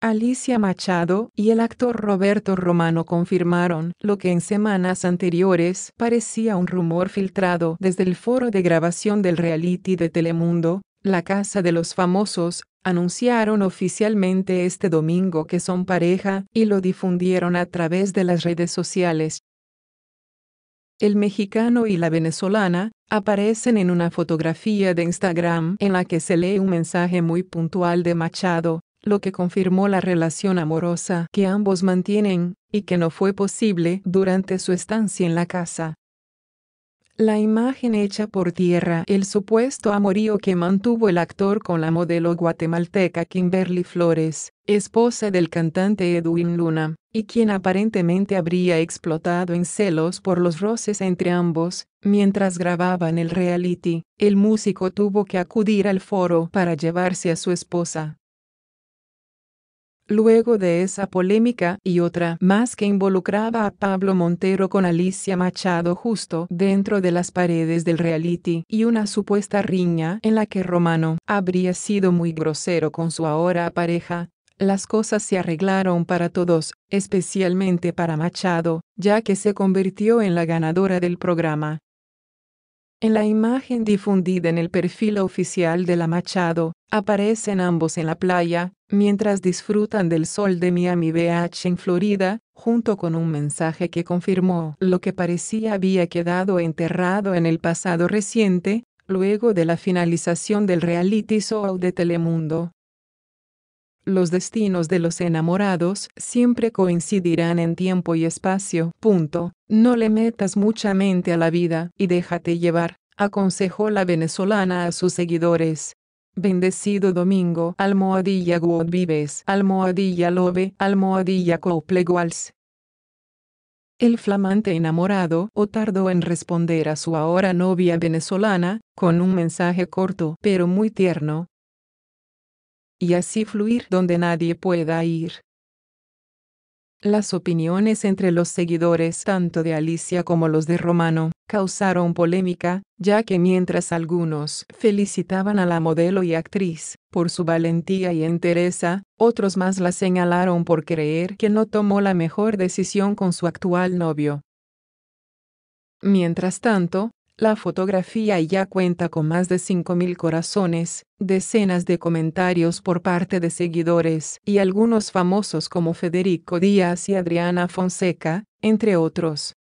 Alicia Machado y el actor Roberto Romano confirmaron lo que en semanas anteriores parecía un rumor filtrado desde el foro de grabación del reality de Telemundo, La Casa de los Famosos, anunciaron oficialmente este domingo que son pareja y lo difundieron a través de las redes sociales. El mexicano y la venezolana aparecen en una fotografía de Instagram en la que se lee un mensaje muy puntual de Machado, lo que confirmó la relación amorosa que ambos mantienen, y que no fue posible durante su estancia en la casa. La imagen hecha por tierra, el supuesto amorío que mantuvo el actor con la modelo guatemalteca Kimberly Flores, esposa del cantante Edwin Luna, y quien aparentemente habría explotado en celos por los roces entre ambos, mientras grababan el reality, el músico tuvo que acudir al foro para llevarse a su esposa. Luego de esa polémica y otra más que involucraba a Pablo Montero con Alicia Machado justo dentro de las paredes del reality y una supuesta riña en la que Romano habría sido muy grosero con su ahora pareja, las cosas se arreglaron para todos, especialmente para Machado, ya que se convirtió en la ganadora del programa. En la imagen difundida en el perfil oficial de la Machado, aparecen ambos en la playa, mientras disfrutan del sol de Miami Beach en Florida, junto con un mensaje que confirmó lo que parecía había quedado enterrado en el pasado reciente, luego de la finalización del reality show de Telemundo los destinos de los enamorados siempre coincidirán en tiempo y espacio. Punto. No le metas mucha mente a la vida y déjate llevar, aconsejó la venezolana a sus seguidores. Bendecido domingo, almohadilla God Vives, almohadilla Love, almohadilla Couple El flamante enamorado o tardó en responder a su ahora novia venezolana, con un mensaje corto pero muy tierno, y así fluir donde nadie pueda ir. Las opiniones entre los seguidores tanto de Alicia como los de Romano causaron polémica, ya que mientras algunos felicitaban a la modelo y actriz por su valentía y entereza, otros más la señalaron por creer que no tomó la mejor decisión con su actual novio. Mientras tanto, la fotografía ya cuenta con más de 5.000 corazones, decenas de comentarios por parte de seguidores y algunos famosos como Federico Díaz y Adriana Fonseca, entre otros.